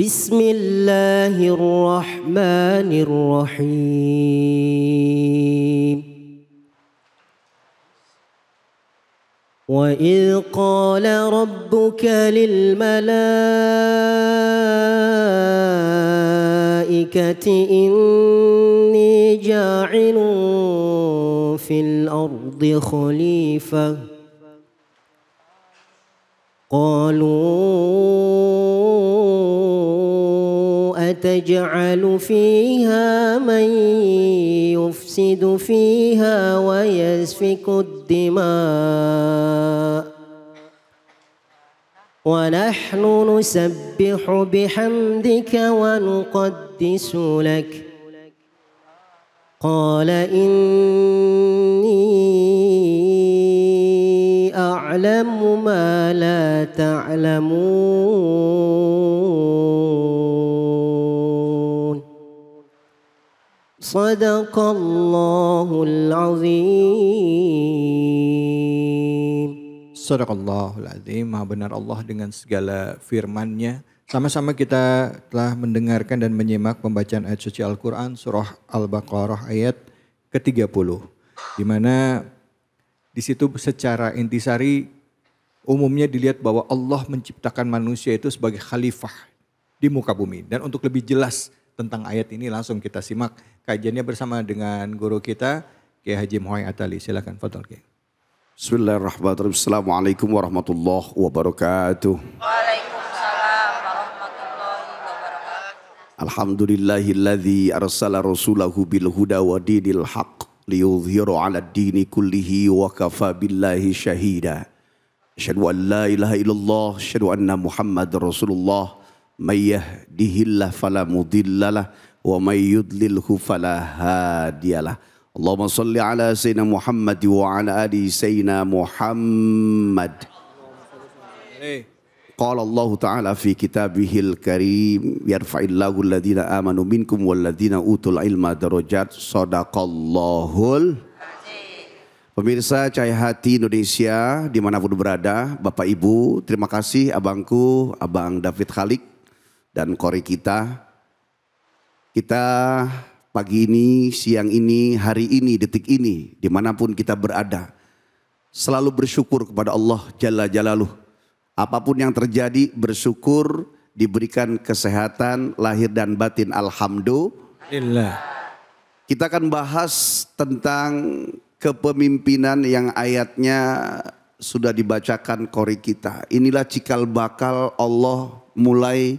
بسم الله الرحمن الرحيم واذ قال ربك للملائكه اني جاعل في الارض خليفه قالوا تجعل فيها من يفسد فيها ويسفك الدماء ونحن نسبح بحمدك ونقدس لك قال إني أعلم ما لا تعلمون صدق الله العظيم صدق الله العظيم Maha benar Allah dengan segala firman-Nya sama-sama kita telah mendengarkan dan menyimak pembacaan ayat suci Al-Quran surah Al-Baqarah ayat ke-30. Di mana di situ secara intisari umumnya dilihat bahwa Allah menciptakan manusia itu sebagai khalifah di muka bumi. Dan untuk lebih jelas tentang ayat ini langsung kita simak kajiannya bersama dengan guru kita Kiai Haji Muhammad Atali. Silakan Fadhil Kiai. Bismillahirrahmanirrahim. Assalamualaikum warahmatullahi wabarakatuh. Waalaikumsalam warahmatullahi wabarakatuh. Alhamdulillahilladzi arsala rasulahu bil huda wa dinil haq liyudhhiru ala dini kullihi wa kafa billahi syahida. Asyhadu an la ilaha illallah, asyhadu anna Muhammad Rasulullah may yahdihillah fala mudhillalah wa may yudlilhu fala hadiyalah Allahumma salli ala sayyidina Muhammad wa ala ali sayyidina Muhammad Qala Allah Ta'ala fi kitabihil karim yarfa'illahu alladhina amanu minkum walladhina utul ilma darajat sadaqallahul Pemirsa Cahaya Hati Indonesia dimanapun berada, Bapak Ibu, terima kasih Abangku, Abang David Khalik dan kori kita. Kita pagi ini, siang ini, hari ini, detik ini, dimanapun kita berada. Selalu bersyukur kepada Allah Jalla Jalaluh. Apapun yang terjadi bersyukur diberikan kesehatan lahir dan batin alhamdulillah. Kita akan bahas tentang kepemimpinan yang ayatnya sudah dibacakan kori kita. Inilah cikal bakal Allah mulai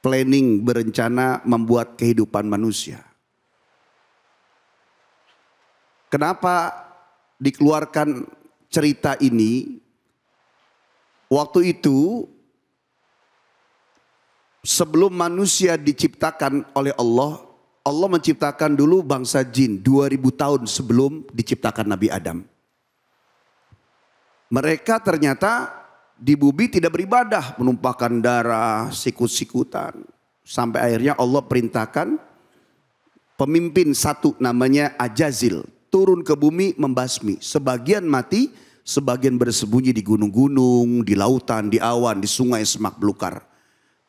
planning berencana membuat kehidupan manusia. Kenapa dikeluarkan cerita ini? Waktu itu sebelum manusia diciptakan oleh Allah, Allah menciptakan dulu bangsa jin 2000 tahun sebelum diciptakan Nabi Adam. Mereka ternyata di bumi tidak beribadah, menumpahkan darah, sikut-sikutan. Sampai akhirnya Allah perintahkan pemimpin satu namanya Ajazil turun ke bumi membasmi. Sebagian mati, sebagian bersembunyi di gunung-gunung, di lautan, di awan, di sungai semak belukar.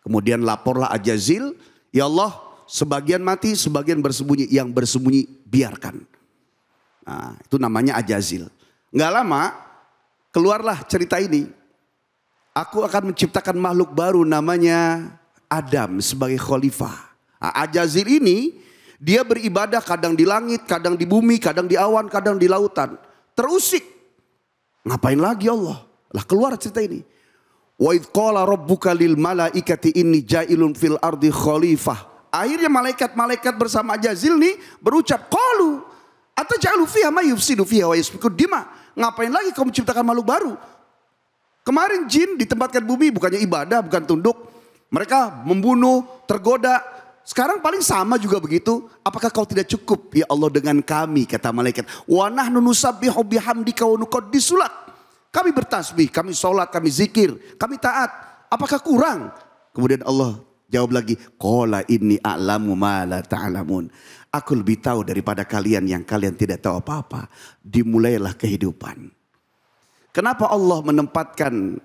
Kemudian laporlah Ajazil, ya Allah, sebagian mati, sebagian bersembunyi, yang bersembunyi biarkan. Nah, itu namanya Ajazil. Nggak lama keluarlah cerita ini Aku akan menciptakan makhluk baru namanya Adam sebagai khalifah. Nah, Ajazir ini dia beribadah kadang di langit, kadang di bumi, kadang di awan, kadang di lautan. Terusik. Ngapain lagi Allah? Lah keluar cerita ini. Wa idh qala rabbuka lil malaikati inni ja'ilun fil ardi khalifah. Akhirnya malaikat-malaikat bersama Jazil nih berucap qalu ataj'alu fiha ma yufsidu fiha wa yasfiku dima. Ngapain lagi kau menciptakan makhluk baru? Kemarin jin ditempatkan bumi bukannya ibadah, bukan tunduk. Mereka membunuh, tergoda. Sekarang paling sama juga begitu. Apakah kau tidak cukup ya Allah dengan kami kata malaikat. Wa nahnu nusabbihu bihamdika wa nuqaddisulak. Kami bertasbih, kami sholat, kami zikir, kami taat. Apakah kurang? Kemudian Allah jawab lagi, kola ini a'lamu mala taalamun Aku lebih tahu daripada kalian yang kalian tidak tahu apa-apa. Dimulailah kehidupan Kenapa Allah menempatkan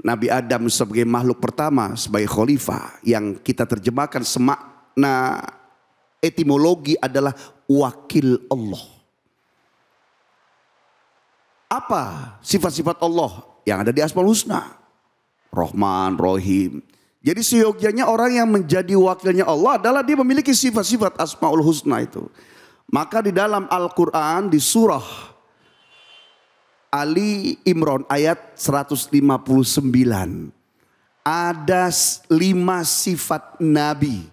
Nabi Adam sebagai makhluk pertama, sebagai khalifah yang kita terjemahkan semakna etimologi adalah wakil Allah. Apa sifat-sifat Allah yang ada di Asmaul Husna? Rohman, Rohim. Jadi seyogyanya orang yang menjadi wakilnya Allah adalah dia memiliki sifat-sifat Asmaul Husna itu. Maka di dalam Al-Quran di surah Ali Imron ayat 159. Ada lima sifat Nabi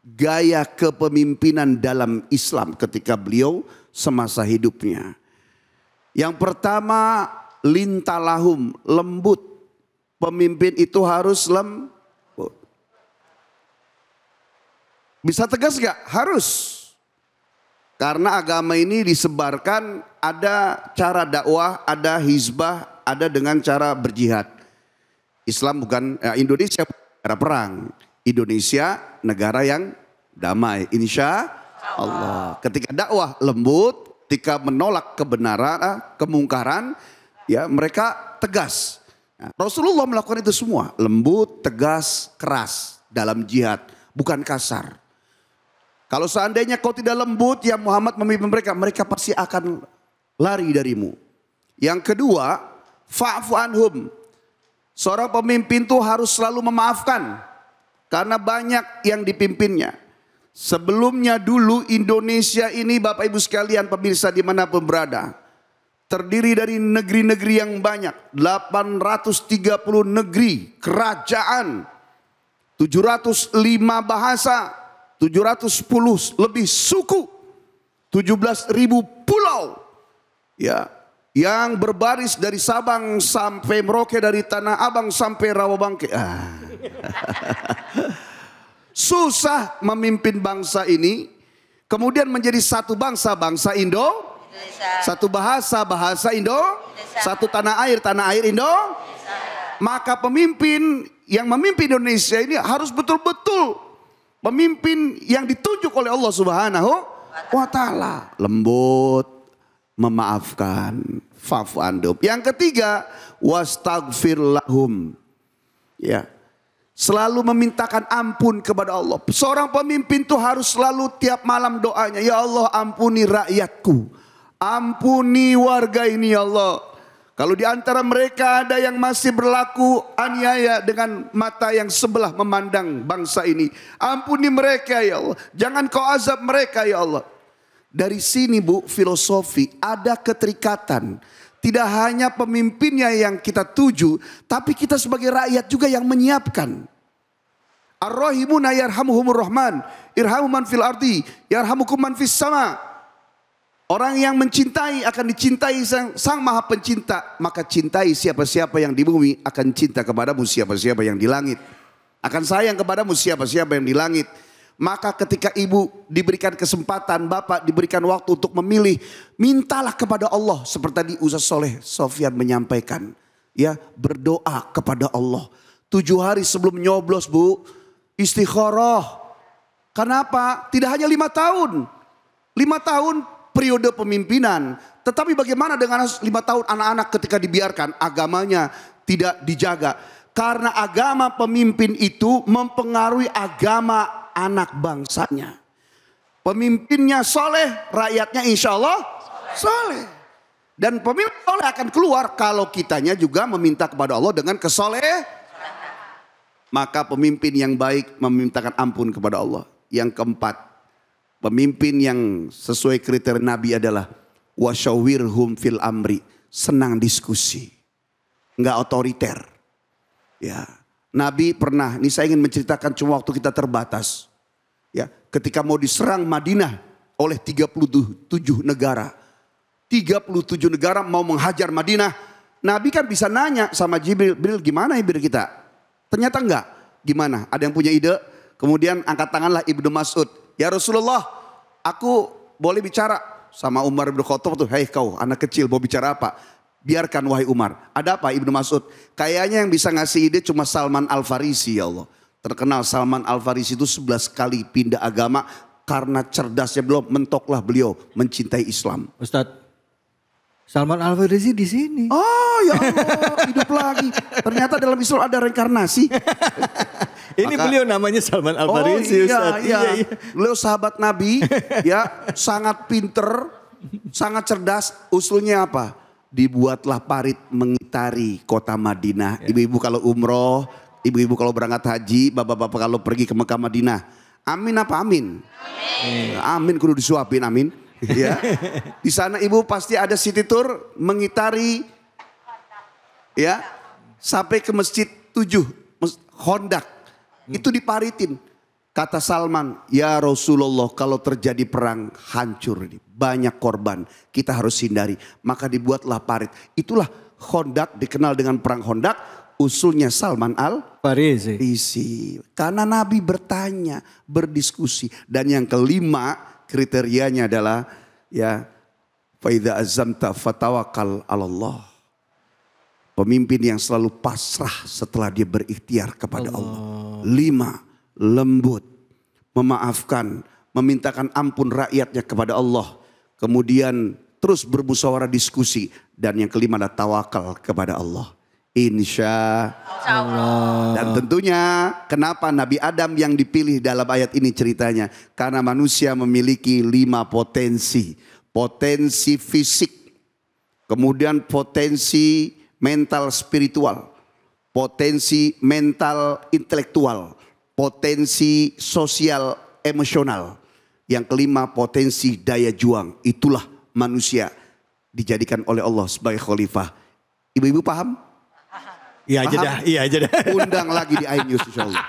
gaya kepemimpinan dalam Islam ketika beliau semasa hidupnya. Yang pertama lintalahum lembut. Pemimpin itu harus lembut. Bisa tegas gak? Harus. Karena agama ini disebarkan ada cara dakwah, ada hizbah, ada dengan cara berjihad. Islam bukan eh, Indonesia negara perang. Indonesia negara yang damai. Insya Allah. Ketika dakwah lembut, ketika menolak kebenaran, eh, kemungkaran, ya mereka tegas. Nah, Rasulullah melakukan itu semua, lembut, tegas, keras dalam jihad, bukan kasar. Kalau seandainya kau tidak lembut yang Muhammad memimpin mereka, mereka pasti akan lari darimu. Yang kedua, fa'fu anhum. Seorang pemimpin itu harus selalu memaafkan karena banyak yang dipimpinnya. Sebelumnya dulu Indonesia ini Bapak Ibu sekalian pemirsa di dimanapun berada. Terdiri dari negeri-negeri yang banyak. 830 negeri, kerajaan. 705 bahasa, 710 lebih suku, 17 ribu pulau, ya, yang berbaris dari Sabang sampai Merauke, dari Tanah Abang sampai Rawabangke. Ah. Susah memimpin bangsa ini, kemudian menjadi satu bangsa, bangsa Indo, Indonesia. satu bahasa, bahasa Indo, Indonesia. satu tanah air, tanah air Indo. Indonesia. Maka pemimpin yang memimpin Indonesia ini harus betul-betul Pemimpin yang ditunjuk oleh Allah Subhanahu wa taala, lembut, memaafkan, fafu Yang ketiga, wastagfir lahum. Ya. Selalu memintakan ampun kepada Allah. Seorang pemimpin itu harus selalu tiap malam doanya, ya Allah ampuni rakyatku. Ampuni warga ini ya Allah. Kalau di antara mereka ada yang masih berlaku aniaya dengan mata yang sebelah memandang bangsa ini. Ampuni mereka ya Allah. Jangan kau azab mereka ya Allah. Dari sini bu filosofi ada keterikatan. Tidak hanya pemimpinnya yang kita tuju. Tapi kita sebagai rakyat juga yang menyiapkan. Ar-Rahimuna yarhamuhumur rahman. Irhamu man fil ardi. Yarhamukum man fis sama. Orang yang mencintai akan dicintai sang, sang maha pencinta. Maka cintai siapa-siapa yang di bumi akan cinta kepadamu siapa-siapa yang di langit. Akan sayang kepadamu siapa-siapa yang di langit. Maka ketika ibu diberikan kesempatan, bapak diberikan waktu untuk memilih. Mintalah kepada Allah seperti tadi Ustaz Soleh Sofian menyampaikan. Ya berdoa kepada Allah. Tujuh hari sebelum nyoblos bu istikharah. Kenapa? Tidak hanya lima tahun. Lima tahun periode pemimpinan. Tetapi bagaimana dengan lima tahun anak-anak ketika dibiarkan agamanya tidak dijaga. Karena agama pemimpin itu mempengaruhi agama anak bangsanya. Pemimpinnya soleh, rakyatnya insya Allah soleh. Dan pemimpin soleh akan keluar kalau kitanya juga meminta kepada Allah dengan kesoleh. Maka pemimpin yang baik memintakan ampun kepada Allah. Yang keempat, Pemimpin yang sesuai kriteria Nabi adalah wasyawirhum fil amri, senang diskusi. nggak otoriter. Ya. Nabi pernah, ini saya ingin menceritakan cuma waktu kita terbatas. Ya, ketika mau diserang Madinah oleh 37 negara. 37 negara mau menghajar Madinah. Nabi kan bisa nanya sama Jibril, Jibril gimana Jibril ya, kita? Ternyata enggak. Gimana? Ada yang punya ide? Kemudian angkat tanganlah Ibnu Mas'ud. Ya Rasulullah, aku boleh bicara sama Umar bin Khattab tuh, "Hei kau, anak kecil mau bicara apa?" Biarkan wahai Umar. Ada apa Ibnu Mas'ud? Kayaknya yang bisa ngasih ide cuma Salman Al-Farisi ya Allah. Terkenal Salman Al-Farisi itu 11 kali pindah agama karena cerdasnya belum mentoklah beliau mencintai Islam. Ustadz, Salman Al Farisi di sini. Oh ya Allah, hidup lagi. Ternyata dalam Islam ada reinkarnasi. Ini Maka, beliau namanya Salman Al Farisi. Oh iya, Ustaz. iya. iya, iya. Beliau sahabat Nabi, ya sangat pinter, sangat cerdas. Usulnya apa? Dibuatlah parit mengitari kota Madinah. Iya. Ibu-ibu kalau umroh, ibu-ibu kalau berangkat haji, bapak-bapak kalau pergi ke Mekah Madinah. Amin apa amin? Amin. Eh, amin kudu disuapin amin. ya. Di sana ibu pasti ada city tour mengitari ya sampai ke masjid tujuh Hondak Hmm. Itu diparitin. Kata Salman, ya Rasulullah kalau terjadi perang hancur ini. Banyak korban, kita harus hindari. Maka dibuatlah parit. Itulah Hondak dikenal dengan perang Hondak. Usulnya Salman al Farisi. Farisi. Karena Nabi bertanya, berdiskusi. Dan yang kelima kriterianya adalah ya faida azamta fatawakal Allah. Pemimpin yang selalu pasrah setelah dia berikhtiar kepada Allah. Allah. Lima, lembut. Memaafkan, memintakan ampun rakyatnya kepada Allah. Kemudian terus bermusyawarah diskusi. Dan yang kelima adalah tawakal kepada Allah. Insya Allah. Dan tentunya kenapa Nabi Adam yang dipilih dalam ayat ini ceritanya. Karena manusia memiliki lima potensi. Potensi fisik. Kemudian potensi mental spiritual potensi mental intelektual, potensi sosial emosional. Yang kelima potensi daya juang. Itulah manusia dijadikan oleh Allah sebagai khalifah. Ibu-ibu paham? Iya aja dah, iya aja dah. Undang lagi di iNews insyaallah.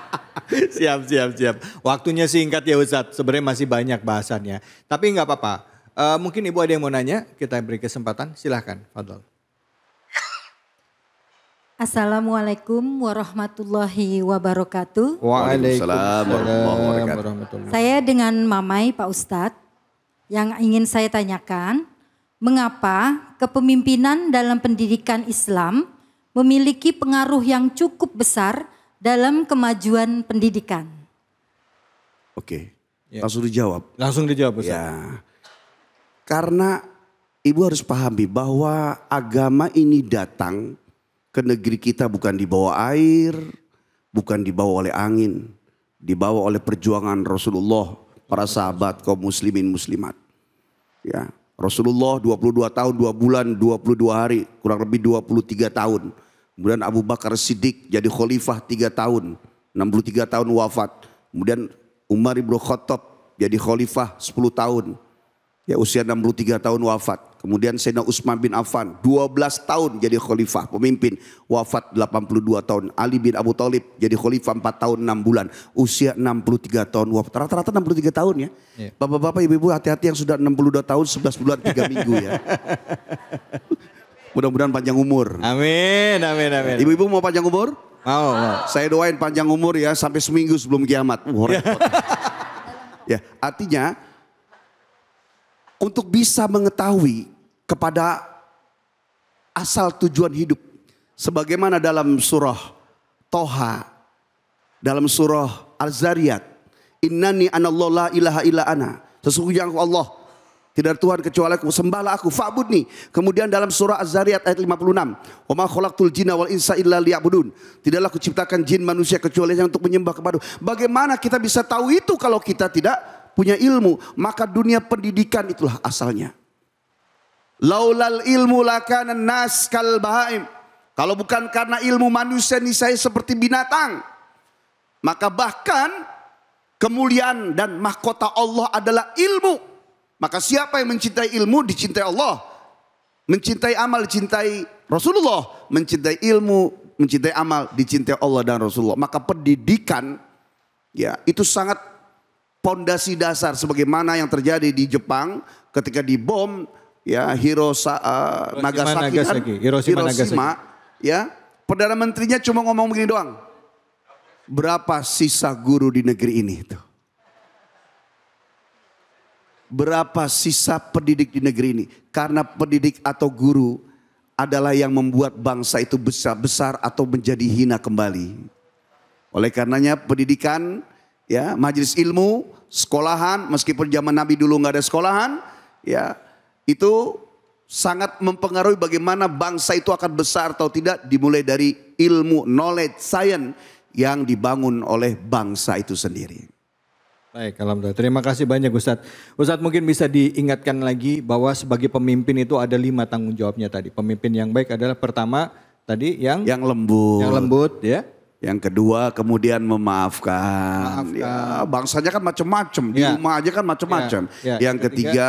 siap, siap, siap. Waktunya singkat ya Ustadz, sebenarnya masih banyak bahasannya. Tapi nggak apa-apa. Uh, mungkin Ibu ada yang mau nanya, kita beri kesempatan. Silahkan, Fadol. Assalamualaikum warahmatullahi wabarakatuh. Waalaikumsalam warahmatullahi wabarakatuh. Saya dengan Mamai Pak Ustadz yang ingin saya tanyakan, mengapa kepemimpinan dalam pendidikan Islam memiliki pengaruh yang cukup besar dalam kemajuan pendidikan? Oke, ya. langsung dijawab. Langsung dijawab. Ustaz. Ya, karena ibu harus pahami bahwa agama ini datang ke negeri kita bukan dibawa air, bukan dibawa oleh angin, dibawa oleh perjuangan Rasulullah, para sahabat kaum muslimin muslimat. Ya, Rasulullah 22 tahun 2 bulan 22 hari, kurang lebih 23 tahun. Kemudian Abu Bakar Siddiq jadi khalifah 3 tahun, 63 tahun wafat. Kemudian Umar Ibn Khattab jadi khalifah 10 tahun. Ya usia 63 tahun wafat. Kemudian Sena Usman bin Affan 12 tahun jadi khalifah, pemimpin. Wafat 82 tahun. Ali bin Abu Thalib jadi khalifah 4 tahun 6 bulan. Usia 63 tahun wafat. Rata-rata 63 tahun ya. Iya. Bapak-bapak, ibu-ibu hati-hati yang sudah 62 tahun 11 bulan 3 minggu ya. Mudah-mudahan panjang umur. Amin, amin, amin. Ibu-ibu mau panjang umur? Mau, mau. Saya doain panjang umur ya sampai seminggu sebelum kiamat. Uh, ya, artinya untuk bisa mengetahui kepada asal tujuan hidup. Sebagaimana dalam surah Toha, dalam surah Al-Zariyat. Innani anallahu ilaha illa ana. Sesungguhnya aku Allah. Tidak ada Tuhan kecuali aku. Sembahlah aku. Fa'budni. Kemudian dalam surah Az-Zariyat ayat 56. Wa ma khalaqtul jinna wal insa illa liya'budun. Tidaklah kuciptakan jin manusia kecuali hanya untuk menyembah kepada. Bagaimana kita bisa tahu itu kalau kita tidak punya ilmu, maka dunia pendidikan itulah asalnya. Laulal ilmu lakanan nas kal bahaim. Kalau bukan karena ilmu manusia niscaya seperti binatang. Maka bahkan kemuliaan dan mahkota Allah adalah ilmu. Maka siapa yang mencintai ilmu dicintai Allah. Mencintai amal dicintai Rasulullah. Mencintai ilmu, mencintai amal dicintai Allah dan Rasulullah. Maka pendidikan ya itu sangat pondasi dasar sebagaimana yang terjadi di Jepang ketika dibom ya Hirosa, uh, eh, Nagasaki, Nagasaki. Kan, Hiroshima, Hiroshima Nagasaki. ya perdana menterinya cuma ngomong begini doang berapa sisa guru di negeri ini itu berapa sisa pendidik di negeri ini karena pendidik atau guru adalah yang membuat bangsa itu besar-besar atau menjadi hina kembali oleh karenanya pendidikan ya majelis ilmu, sekolahan, meskipun zaman Nabi dulu nggak ada sekolahan, ya itu sangat mempengaruhi bagaimana bangsa itu akan besar atau tidak dimulai dari ilmu, knowledge, science yang dibangun oleh bangsa itu sendiri. Baik, Alhamdulillah. Terima kasih banyak Ustadz. Ustadz mungkin bisa diingatkan lagi bahwa sebagai pemimpin itu ada lima tanggung jawabnya tadi. Pemimpin yang baik adalah pertama tadi yang... Yang lembut. Yang lembut ya. Yang kedua kemudian memaafkan. Maafkan. Ya, bangsanya kan macam-macam, ya. di rumah aja kan macam-macam. Ya. Ya. Yang ketiga, ketiga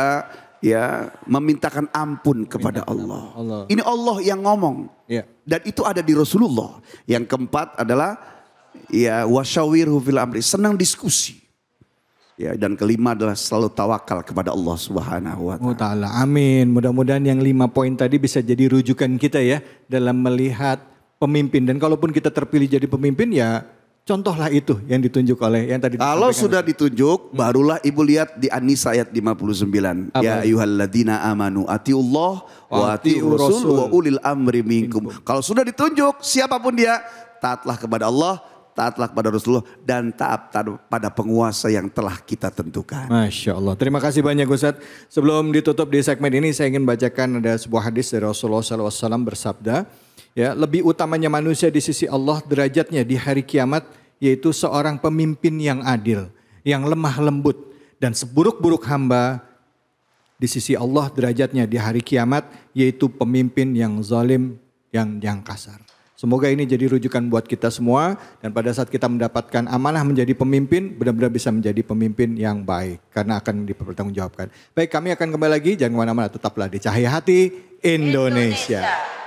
ya memintakan ampun kepada Allah. Allah. Ini Allah yang ngomong. Ya. Dan itu ada di Rasulullah. Yang keempat adalah ya wasyawirhu fil amri, senang diskusi. Ya, dan kelima adalah selalu tawakal kepada Allah Subhanahu wa oh, taala. Amin. Mudah-mudahan yang lima poin tadi bisa jadi rujukan kita ya dalam melihat pemimpin dan kalaupun kita terpilih jadi pemimpin ya contohlah itu yang ditunjuk oleh yang tadi Kalau sudah ditunjuk hmm. barulah Ibu lihat di Anis ayat 59 Apa? ya ayyuhalladzina amanu atiullah wa atiur rasul wa ulil amri minkum. Kalau sudah ditunjuk siapapun dia taatlah kepada Allah taatlah kepada Rasulullah dan taat pada penguasa yang telah kita tentukan. Masya Allah. Terima kasih banyak Ustaz. Sebelum ditutup di segmen ini saya ingin bacakan ada sebuah hadis dari Rasulullah SAW bersabda ya lebih utamanya manusia di sisi Allah derajatnya di hari kiamat yaitu seorang pemimpin yang adil, yang lemah lembut dan seburuk-buruk hamba di sisi Allah derajatnya di hari kiamat yaitu pemimpin yang zalim yang yang kasar. Semoga ini jadi rujukan buat kita semua dan pada saat kita mendapatkan amanah menjadi pemimpin benar-benar bisa menjadi pemimpin yang baik karena akan dipertanggungjawabkan. Baik kami akan kembali lagi jangan kemana-mana tetaplah di Cahaya Hati Indonesia. Indonesia.